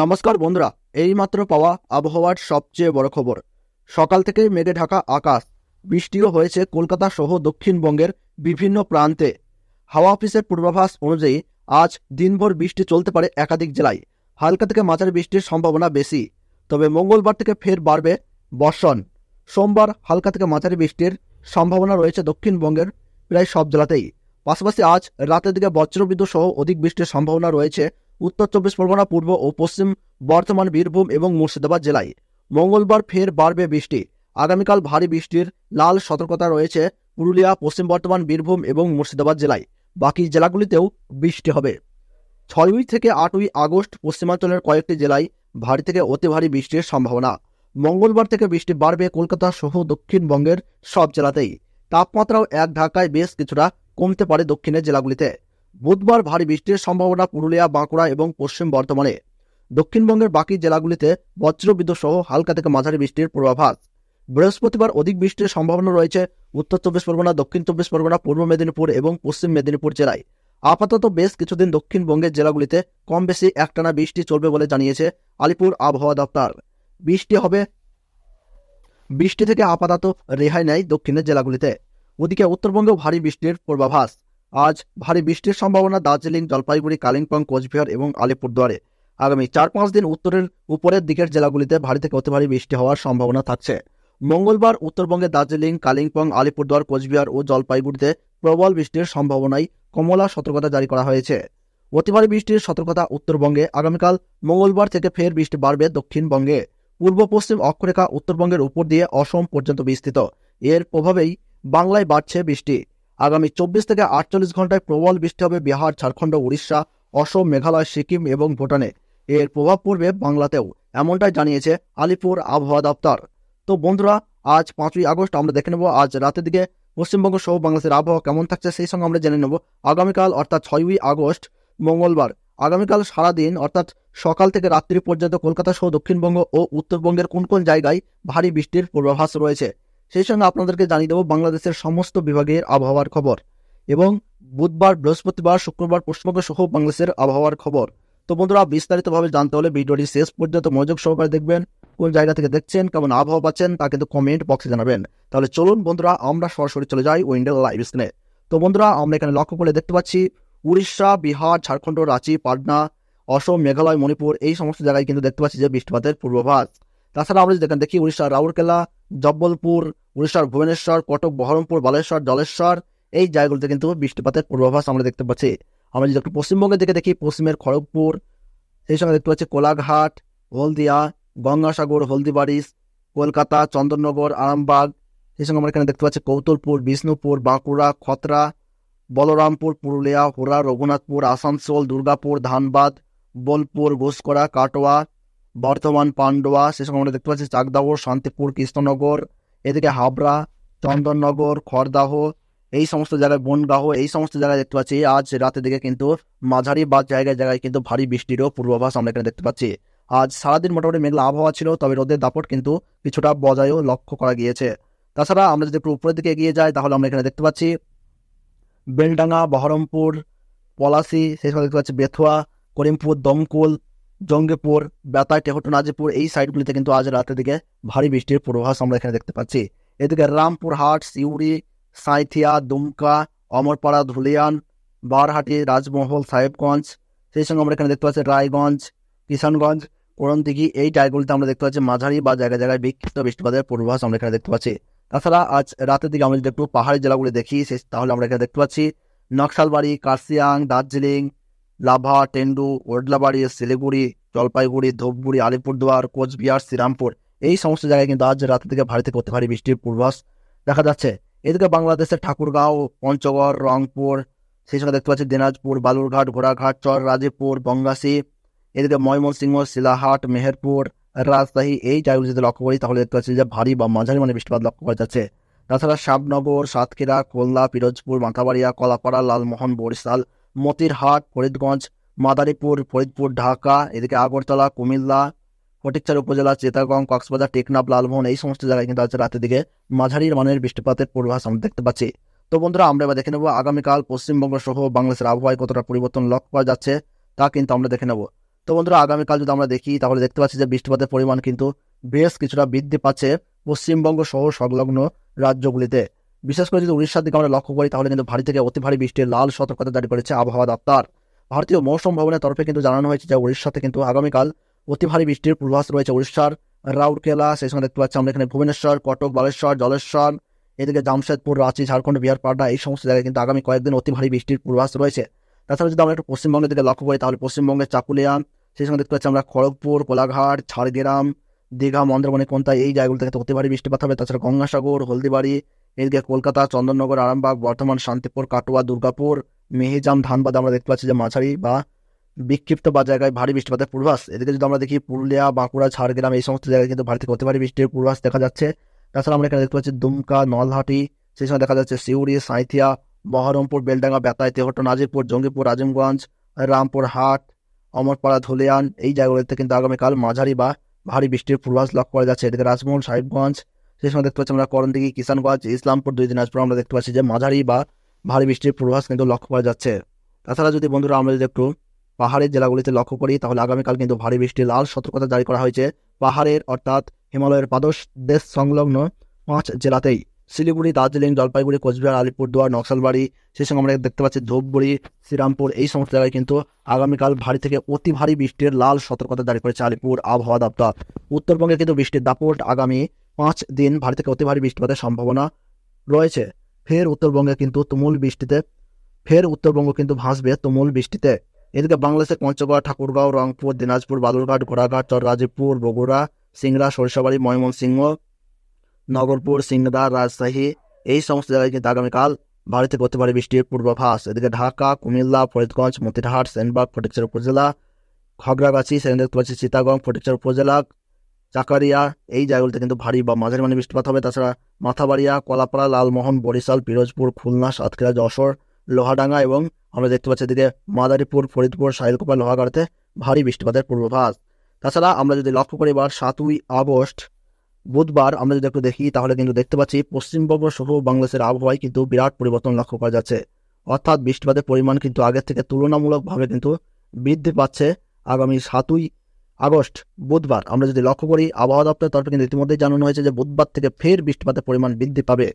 নমস্কার বন্ধুরা এইমাত্র পাওয়া আবহাওয়ার সবচেয়ে বড় খবর সকাল থেকে মেঘে ঢাকা আকাশ বৃষ্টিও হয়েছে কলকাতা সহ দক্ষিণবঙ্গের বিভিন্ন প্রান্তে হাওয়া অফিসের পূর্বাভাস অনুযায়ী আজ দিনভর বৃষ্টি চলতে পারে একাধিক জেলায় হালকা থেকে মাঝারি বৃষ্টির সম্ভাবনা বেশি তবে মঙ্গলবার থেকে ফের বাড়বে বর্ষণ সোমবার হালকা থেকে মাঝারি বৃষ্টির সম্ভাবনা রয়েছে দক্ষিণবঙ্গের প্রায় সব জেলাতেই পাশাপাশি আজ রাতের দিকে বজ্রবিদ্যুৎ সহ অধিক বৃষ্টির সম্ভাবনা রয়েছে উত্তর চব্বিশ পরগনা পূর্ব ও পশ্চিম বর্ধমান বীরভূম এবং মুর্শিদাবাদ জেলায় মঙ্গলবার ফের বাড়বে বৃষ্টি আগামীকাল ভারী বৃষ্টির লাল সতর্কতা রয়েছে পুরুলিয়া পশ্চিম বর্ধমান বীরভূম এবং মুর্শিদাবাদ জেলায় বাকি জেলাগুলিতেও বৃষ্টি হবে ছয়ই থেকে আটই আগস্ট পশ্চিমাঞ্চলের কয়েকটি জেলায় ভারী থেকে অতি ভারী বৃষ্টির সম্ভাবনা মঙ্গলবার থেকে বৃষ্টি বাড়বে কলকাতা সহ দক্ষিণবঙ্গের সব জেলাতেই তাপমাত্রাও এক ঢাকায় বেশ কিছুটা কমতে পারে দক্ষিণের জেলাগুলিতে বুধবার ভারী বৃষ্টির সম্ভাবনা পুরুলিয়া বাঁকুড়া এবং পশ্চিম বর্ধমানে দক্ষিণবঙ্গের বাকি জেলাগুলিতে বজ্রবিদ্যুৎ সহ হালকা থেকে মাঝারি বৃষ্টির পূর্বাভাস বৃহস্পতিবার অধিক বৃষ্টির সম্ভাবনা রয়েছে উত্তর চব্বিশ পরগনা দক্ষিণ চব্বিশ পরগনা পূর্ব মেদিনীপুর এবং পশ্চিম মেদিনীপুর জেলায় আপাতত বেশ কিছুদিন দক্ষিণবঙ্গের জেলাগুলিতে কম বেশি একটানা বৃষ্টি চলবে বলে জানিয়েছে আলিপুর আবহাওয়া দপ্তর বৃষ্টি হবে বৃষ্টি থেকে আপাতত রেহাই নেয় দক্ষিণের জেলাগুলিতে ওদিকে উত্তরবঙ্গেও ভারী বৃষ্টির পূর্বাভাস আজ ভারী বৃষ্টির সম্ভাবনা দার্জিলিং জলপাইগুড়ি কালিম্পং কোচবিহার এবং আলিপুরদুয়ারে আগামী চার পাঁচ দিন উত্তরের উপরের দিকের জেলাগুলিতে ভারী থেকে অতি ভারী বৃষ্টি হওয়ার সম্ভাবনা থাকছে মঙ্গলবার উত্তরবঙ্গে দার্জিলিং কালিম্পং আলিপুরদুয়ার কোচবিহার ও জলপাইগুড়িতে প্রবল বৃষ্টির সম্ভাবনায় কমলা সতর্কতা জারি করা হয়েছে অতি ভারী বৃষ্টির সতর্কতা উত্তরবঙ্গে আগামীকাল মঙ্গলবার থেকে ফের বৃষ্টি বাড়বে দক্ষিণবঙ্গে পূর্ব পশ্চিম অক্ষরেখা উত্তরবঙ্গের উপর দিয়ে অসম পর্যন্ত বিস্তৃত এর প্রভাবেই বাংলায় বাড়ছে বৃষ্টি আগামী চব্বিশ থেকে আটচল্লিশ ঘন্টায় প্রবল বৃষ্টি হবে বিহার ঝাড়খণ্ড উড়িষ্যা অসম মেঘালয় সিকিম এবং ভুটানে এর প্রভাব পড়বে বাংলাতেও এমনটাই জানিয়েছে আলিপুর আবহাওয়া দপ্তর তো বন্ধুরা আজ পাঁচই আগস্ট আমরা দেখে নেব আজ রাতের দিকে পশ্চিমবঙ্গ সহ বাংলাদেশের আবহাওয়া কেমন থাকছে সেই সঙ্গে আমরা জেনে নেব আগামীকাল অর্থাৎ ছয়ই আগস্ট মঙ্গলবার আগামীকাল সারাদিন অর্থাৎ সকাল থেকে রাত্রি পর্যন্ত কলকাতা সহ দক্ষিণবঙ্গ ও উত্তরবঙ্গের কোন কোন জায়গায় ভারী বৃষ্টির পূর্বাভাস রয়েছে সেই সঙ্গে আপনাদেরকে জানিয়ে দেবো বাংলাদেশের সমস্ত বিভাগের আবহাওয়ার খবর এবং বুধবার বৃহস্পতিবার শুক্রবার পশ্চিমবঙ্গ সহ বাংলাদেশের আবহাওয়ার খবর তো বন্ধুরা বিস্তারিতভাবে জানতে হলে ভিডিওটি শেষ পর্যন্ত মনোযোগ সহকারে দেখবেন কোন জায়গা থেকে দেখছেন কেমন আবহাওয়া পাচ্ছেন তা কিন্তু কমেন্ট বক্সে জানাবেন তাহলে চলুন বন্ধুরা আমরা সরাসরি চলে যাই উইন্ডেল লাইভ স্ক্রিনে তো বন্ধুরা আমরা এখানে লক্ষ্য করে দেখতে পাচ্ছি উড়িষ্যা বিহার ঝাড়খণ্ড রাঁচি পাটনা অসম মেঘালয় মণিপুর এই সমস্ত জায়গায় কিন্তু দেখতে পাচ্ছি যে বৃষ্টিপাতের পূর্বাভাস তাছাড়া আমরা যদি দেখেন দেখি উড়িষ্যার রাউরকেলা জব্বলপুর উড়িষ্যার ভুবনেশ্বর কটক বহরমপুর বালেশ্বর জলেশ্বর এই জায়গাগুলোতে কিন্তু বৃষ্টিপাতের পূর্বাভাস আমরা দেখতে পাচ্ছি আমরা যদি একটু পশ্চিমবঙ্গের দিকে দেখি পশ্চিমের খড়গপুর সেই সঙ্গে দেখতে পাচ্ছি কোলাঘাট হলদিয়া গঙ্গাসাগর হলদিবাড়িস কলকাতা চন্দননগর আরামবাগ সেই সঙ্গে আমরা এখানে দেখতে পাচ্ছি কৌতলপুর বিষ্ণুপুর বাঁকুড়া খতরা বলরামপুর পুরুলিয়া হোরা রঘুনাথপুর আসানসোল দুর্গাপুর ধানবাদ বোলপুর ঘোষকরা কাটোয়া বর্তমান পান্ডুয়া সেসব আমরা দেখতে পাচ্ছি চাকদাহ শান্তিপুর কৃষ্ণনগর এদিকে হাবড়া চন্দননগর খড়দাহ এই সমস্ত জায়গায় বনগাহ এই সমস্ত জায়গায় দেখতে পাচ্ছি আজ রাতের দিকে কিন্তু মাঝারি বা জায়গায় জায়গায় কিন্তু ভারী বৃষ্টিরও পূর্বাভাস আমরা এখানে দেখতে পাচ্ছি আজ সারাদিন মোটামুটি মেঘলা আবহাওয়া ছিল তবে রোদের দাপট কিন্তু কিছুটা বজায়ও লক্ষ্য করা গিয়েছে তাছাড়া আমরা যদি একটু উপরের দিকে এগিয়ে যাই তাহলে আমরা এখানে দেখতে পাচ্ছি বেলডাঙ্গা বহরমপুর পলাশি সেই সময় দেখতে পাচ্ছি বেথুয়া করিমপুর দমকুল জঙ্গেপুর বেতায় টেহটন নাজিপুর এই সাইডগুলিতে কিন্তু আজ রাতের দিকে ভারী বৃষ্টির পূর্বাভাস আমরা এখানে দেখতে পাচ্ছি এদিকে রামপুরহাট সিউড়ি সাঁথিয়া দুমকা অমরপাড়া ধুলিয়ান বারহাটি রাজমহল সাহেবগঞ্জ সেই সঙ্গে আমরা এখানে দেখতে পাচ্ছি রায়গঞ্জ কিষানগঞ্জ করণদিঘি এই জায়গাগুলিতে আমরা দেখতে পাচ্ছি মাঝারি বা জায়গায় জায়গায় বিক্ষিপ্ত বৃষ্টিপাতের পূর্বাভাস আমরা এখানে দেখতে পাচ্ছি তাছাড়া আজ রাতের দিকে আমরা যদি একটু পাহাড়ি জেলাগুলি দেখি তাহলে আমরা এখানে দেখতে পাচ্ছি নকশালবাড়ি কার্সিয়াং দার্জিলিং লাভা টেন্ডু ওডলাবাড়ি শিলিগুড়ি জলপাইগুড়ি ধূপগুড়ি আলিপুরদুয়ার কোচবিহার শ্রীরামপুর এই সমস্ত জায়গায় কিন্তু আজ রাত থেকে ভারী থেকে অতি ভারী বৃষ্টির পূর্বাস দেখা যাচ্ছে এদিকে বাংলাদেশের ঠাকুরগাঁও পঞ্চগড় রংপুর সেই সঙ্গে দেখতে পাচ্ছি দিনাজপুর বালুরঘাট ঘোড়াঘাট চর রাজীবপুর বঙ্গাসি এদিকে ময়মনসিংহ শিলাহাট মেহেরপুর রাজশাহী এই জায়গাগুলি যদি লক্ষ্য করি তাহলে দেখতে পাচ্ছি যে ভারী বা মাঝারি মানে বৃষ্টিপাত লক্ষ্য করা যাচ্ছে তাছাড়া শাবনগর সাতক্ষীরা খুলনা পিরোজপুর মাথাবাড়িয়া কলাপাড়া লালমোহন বরিশাল মতিরহাট ফরিদগঞ্জ মাদারীপুর ফরিদপুর ঢাকা এদিকে আগরতলা কুমিল্লা ফটিকচার উপজেলা চেতাগং কক্সবাজার টেকনাফ লালমোহন এই সমস্ত জায়গায় কিন্তু আছে রাতের দিকে মাঝারির মানের বৃষ্টিপাতের পূর্বাভাস আমরা দেখতে পাচ্ছি তো বন্ধুরা আমরা এবার দেখে নেবো আগামীকাল পশ্চিমবঙ্গ সহ বাংলাদেশের আবহাওয়ায় কতটা পরিবর্তন লক্ষ্য করা যাচ্ছে তা কিন্তু আমরা দেখে নেব তো বন্ধুরা আগামীকাল যদি আমরা দেখি তাহলে দেখতে পাচ্ছি যে বৃষ্টিপাতের পরিমাণ কিন্তু বেশ কিছুটা বৃদ্ধি পাচ্ছে পশ্চিমবঙ্গ সহ সংলগ্ন রাজ্যগুলিতে বিশেষ করে যদি উড়িষ্যার দিকে আমরা লক্ষ্য করি তাহলে কিন্তু ভারী থেকে অতি ভারী বৃষ্টির লাল সতর্কতা জারি করেছে আবহাওয়া দপ্তর ভারতীয় মৌসুম ভবনের তরফে কিন্তু জানানো হয়েছে যে উড়িষ্যাতে কিন্তু আগামীকাল অতি ভারী বৃষ্টির পূর্বাভাস রয়েছে উড়িষ্যার রাউরকেলা সেই সঙ্গে দেখতে পাচ্ছি আমরা এখানে ভুবনেশ্বর কটক বালেশ্বর জলেশ্বর এদিকে জামশেদপুর রাঁচি ঝাড়খণ্ড পাড়া এই সমস্ত জায়গায় কিন্তু আগামী কয়েকদিন অতি ভারী বৃষ্টির পূর্বাস রয়েছে তাছাড়া যদি আমরা একটু পশ্চিমবঙ্গের দিকে লক্ষ্য করি তাহলে পশ্চিমবঙ্গের চাকুলিয়া সেই সঙ্গে দেখতে পাচ্ছি আমরা খড়গপুর কোলাঘাট ঝাড়গ্রাম দীঘা মন্দারমণি কোনটা এই জায়গাগুলোতে কিন্তু অতি ভারী বৃষ্টিপাত হবে তাছাড়া গঙ্গাসাগর হলদিবাড়ি এদিকে কলকাতা চন্দননগর আরামবাগ বর্ধমান শান্তিপুর কাটোয়া দুর্গাপুর মেহেজাম ধানবাদ আমরা দেখতে পাচ্ছি যে মাঝারি বা বিক্ষিপ্ত বা জায়গায় ভারী বৃষ্টিপাতের পূর্বাস এদিকে যদি আমরা দেখি পুরুলিয়া বাঁকুড়া ঝাড়গ্রাম এই সমস্ত জায়গায় কিন্তু ভারী থেকে অতি ভারী বৃষ্টির পূর্বাস দেখা যাচ্ছে তাছাড়া আমরা এখানে দেখতে পাচ্ছি দুমকা নলহাটি সেই সময় দেখা যাচ্ছে সিউড়ি সাঁইথিয়া বহরমপুর বেলডাঙ্গা বেতায় তেহট্ট নাজিরপুর জঙ্গিপুর রামপুর রামপুরহাট অমরপাড়া ধুলিয়ান এই জায়গাগুলিতে কিন্তু আগামীকাল মাঝারি বা ভারী বৃষ্টির পূর্বাস লক্ষ্য করা যাচ্ছে এদিকে রাজমহল সাহেবগঞ্জ সেই সময় দেখতে পাচ্ছি আমরা করণ কিষানগঞ্জ ইসলামপুর দুই দিনাজপুর আমরা দেখতে পাচ্ছি যে মাঝারি বা ভারী বৃষ্টির পূর্বাভাস কিন্তু লক্ষ্য করা যাচ্ছে তাছাড়া যদি বন্ধুরা আমরা যদি একটু পাহাড়ের জেলাগুলিতে লক্ষ্য করি তাহলে আগামীকাল কিন্তু ভারী বৃষ্টির লাল সতর্কতা জারি করা হয়েছে পাহাড়ের অর্থাৎ হিমালয়ের পাদশ দেশ সংলগ্ন পাঁচ জেলাতেই শিলিগুড়ি দার্জিলিং জলপাইগুড়ি কোচবিহার আলিপুরদুয়ার নকশালবাড়ি সেই সঙ্গে আমরা দেখতে পাচ্ছি ধূপগুড়ি শ্রীরামপুর এই সমস্ত জায়গায় কিন্তু আগামীকাল ভারী থেকে অতি ভারী বৃষ্টির লাল সতর্কতা জারি করেছে আলিপুর আবহাওয়া দপ্তর উত্তরবঙ্গে কিন্তু বৃষ্টির দাপট আগামী পাঁচ দিন ভারী থেকে অতি ভারী বৃষ্টিপাতের সম্ভাবনা রয়েছে ফের উত্তরবঙ্গে কিন্তু তুমুল বৃষ্টিতে ফের উত্তরবঙ্গ কিন্তু ভাসবে তুমুল বৃষ্টিতে এদিকে বাংলাদেশের পঞ্চগড় ঠাকুরগাঁও রংপুর দিনাজপুর বালুরঘাট ঘোড়াঘাট চরগাজীপুর বগুড়া সিংড়া সরিষাবাড়ি ময়মনসিংহ নগরপুর সিংদা রাজশাহী এই সমস্ত জায়গায় কিন্তু আগামীকাল ভারী থেকে অতি ভারী বৃষ্টির পূর্বাভাস এদিকে ঢাকা কুমিল্লা ফরিদগঞ্জ মতিরহাট সেনবাগ ফটিকচার উপজেলা খগড়াগাছি সেখানে পাচ্ছি চিতাগং ফটিকচার উপজেলা চাকারিয়া এই জায়গাগুলিতে কিন্তু ভারী বা মাঝারি মানে বৃষ্টিপাত হবে তাছাড়া মাথাবাড়িয়া কলাপাড়া লালমোহন বরিশাল পিরোজপুর খুলনা সাতক্ষীরা যশোর লোহাডাঙ্গা এবং আমরা দেখতে পাচ্ছি এদিকে মাদারীপুর ফরিদপুর সাহিলকোপা লোহাগাড়িতে ভারী বৃষ্টিপাতের পূর্বাভাস তাছাড়া আমরা যদি লক্ষ্য করি এবার সাতই আগস্ট বুধবার আমরা যদি একটু দেখি তাহলে কিন্তু দেখতে পাচ্ছি পশ্চিমবঙ্গ সহ বাংলাদেশের আবহাওয়ায় কিন্তু বিরাট পরিবর্তন লক্ষ্য করা যাচ্ছে অর্থাৎ বৃষ্টিপাতের পরিমাণ কিন্তু আগের থেকে তুলনামূলকভাবে কিন্তু বৃদ্ধি পাচ্ছে আগামী সাতই আগস্ট বুধবার আমরা যদি লক্ষ্য করি আবহাওয়া দপ্তরের তরফে কিন্তু ইতিমধ্যেই জানানো হয়েছে যে বুধবার থেকে ফের বৃষ্টিপাতের পরিমাণ বৃদ্ধি পাবে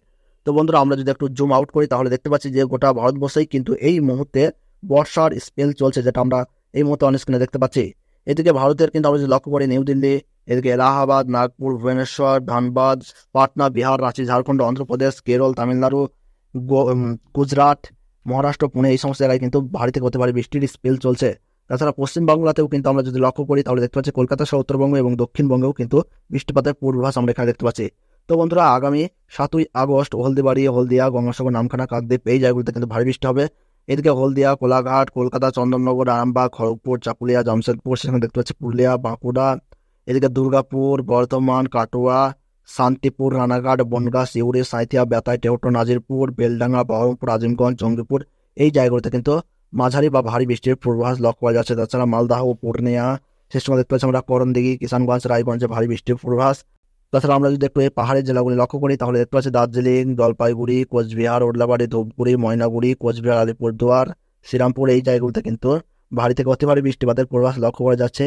তো বন্ধুরা আমরা যদি একটু জুম আউট করি তাহলে দেখতে পাচ্ছি যে গোটা ভারতবর্ষেই কিন্তু এই মুহূর্তে বর্ষার স্পেল চলছে যেটা আমরা এই মুহূর্তে অনেক স্ক্রিনে দেখতে পাচ্ছি এদিকে ভারতের কিন্তু আমরা যদি লক্ষ্য করি নিউ দিল্লি এদিকে এলাহাবাদ নাগপুর ভুবনেশ্বর ধানবাদ পাটনা বিহার রাঁচি ঝাড়খণ্ড অন্ধ্রপ্রদেশ কেরল তামিলনাড়ু গুজরাট মহারাষ্ট্র পুনে এই সমস্ত জায়গায় কিন্তু ভারী থেকে হতে পারে বৃষ্টির স্পেল চলছে তাছাড়া পশ্চিমবাংলাতেও কিন্তু আমরা যদি লক্ষ্য করি তাহলে দেখতে পাচ্ছি কলকাতা সহ উত্তরবঙ্গ এবং দক্ষিণবঙ্গেও কিন্তু বৃষ্টিপাতের পূর্বাভাস আমরা এখানে দেখতে পাচ্ছি তো বন্ধুরা আগামী সাতই আগস্ট হলদিবাড়ি হলদিয়া গঙ্গাসাগর নামখানা কাকদ্বীপ এই জায়গাগুলিতে কিন্তু ভারী বৃষ্টি হবে এদিকে হলদিয়া কোলাঘাট কলকাতা চন্দননগর আরামবাগ খড়গপুর চাকুলিয়া জামশেদপুর সেখানে দেখতে পাচ্ছি পুরুলিয়া বাঁকুড়া এদিকে দুর্গাপুর বর্ধমান কাটোয়া শান্তিপুর রানাঘাট বনগা সিউড়ি সাঁথিয়া বেতাই টেউটো নাজিরপুর বেলডাঙ্গা বহরমপুর আজিমগঞ্জ জঙ্গিপুর এই জায়গাগুলিতে কিন্তু মাঝারি বা ভারী বৃষ্টির পূর্বাভাস লক্ষ্য করা যাচ্ছে তাছাড়া মালদাহ ও পূর্ণিয়া সে সময় দেখতে পাচ্ছি আমরা করণদিঘি কিষানগঞ্জ রায়গঞ্জে ভারী বৃষ্টির পূর্বাভাস তাছাড়া আমরা যদি একটু এই পাহাড়ের জেলাগুলি লক্ষ্য করি তাহলে দেখতে পাচ্ছি দার্জিলিং জলপাইগুড়ি কোচবিহার ওডলাবাড়ি ধূপগুড়ি ময়নাগুড়ি কোচবিহার আলিপুরদুয়ার শ্রীরামপুর এই জায়গাগুলিতে কিন্তু ভারী থেকে অতি ভারী বৃষ্টিপাতের পূর্বাভাস লক্ষ্য করা যাচ্ছে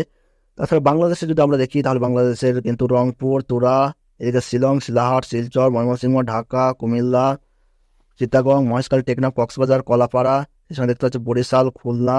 তাছাড়া বাংলাদেশে যদি আমরা দেখি তাহলে বাংলাদেশের কিন্তু রংপুর তুরা এদিকে শিলং শিলাহাট শিলচর ময়মনসিংহ ঢাকা কুমিল্লা চিত্তাগং মহেশখালী টেকনাফ কক্সবাজার কলাপাড়া সেখানে দেখতে পাচ্ছি বরিশাল খুলনা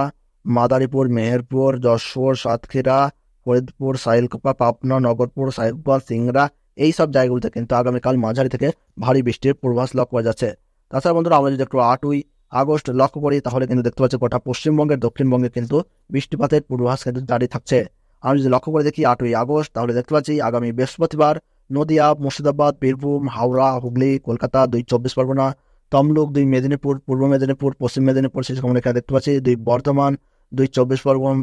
মাদারীপুর মেহেরপুর যশোর সাতক্ষীরা ফরিদপুর সাইলকোপা পাবনা নগরপুর সাহেবগঞ্জ সিংড়া এই সব জায়গাগুলোতে কিন্তু আগামীকাল মাঝারি থেকে ভারী বৃষ্টির পূর্বাভাস লক্ষ্য করা যাচ্ছে তাছাড়া বন্ধুরা আমরা যদি একটু আটই আগস্ট লক্ষ্য করি তাহলে কিন্তু দেখতে পাচ্ছি গোটা পশ্চিমবঙ্গের দক্ষিণবঙ্গে কিন্তু বৃষ্টিপাতের পূর্বাভাস কিন্তু দাঁড়িয়ে থাকছে আমরা যদি লক্ষ্য করে দেখি আটই আগস্ট তাহলে দেখতে পাচ্ছি আগামী বৃহস্পতিবার নদিয়া মুর্শিদাবাদ বীরভূম হাওড়া হুগলি কলকাতা দুই চব্বিশ পরগনা তমলুক দুই মেদিনীপুর পূর্ব মেদিনীপুর পশ্চিম মেদিনীপুর সেরকম রেখা দেখতে পাচ্ছি দুই বর্ধমান দুই চব্বিশ পরগনা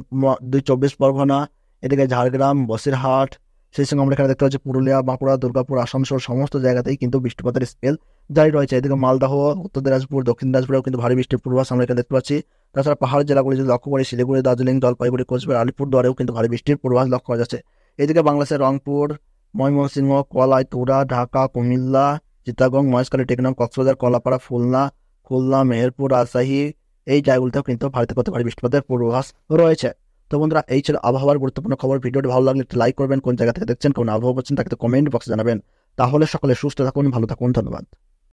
দুই চব্বিশ পরগনা এদিকে ঝাড়গ্রাম বসিরহাট সেই সঙ্গে আমরা এখানে দেখতে পাচ্ছি পুরুলিয়া বাঁকুড়া দুর্গাপুর আসানসোল সমস্ত জায়গাতেই কিন্তু বৃষ্টিপাতের স্কেল জারি রয়েছে এদিকে মালদহ উত্তর দিনাজপুর দক্ষিণ দিনাজপুরেও কিন্তু ভারী বৃষ্টির পূর্বাস আমরা এখানে দেখতে পাচ্ছি তাছাড়া পাহাড় জেলাগুলি যদি লক্ষ্য করি শিলিগুড়ি দার্জিলিং জলপাইগুড়ি কোচবিহার আলিপুরদুয়ারেও কিন্তু ভারী বৃষ্টির পূর্বাস লক্ষ্য করা যাচ্ছে এদিকে বাংলাদেশের রংপুর ময়মনসিংহ কলাই তোরা ঢাকা কুমিল্লা চিত্তাগং মহেশখালী টেকনাম কক্সবাজার কলাপাড়া খুলনা খুলনা মেহেরপুর রাজশাহী এই জায়গাগুলোতেও কিন্তু ভারতে করতে পারে বৃষ্টিপাতের পূর্বাভাস রয়েছে তো বন্ধুরা এই ছিল আবহাওয়ার গুরুত্বপূর্ণ খবর ভিডিওটি ভালো লাগলে একটু লাইক করবেন কোন জায়গা থেকে দেখছেন কোন আবহাওয়া করছেন তাকে কমেন্ট বক্সে জানাবেন তাহলে সকলে সুস্থ থাকুন ভালো থাকুন ধন্যবাদ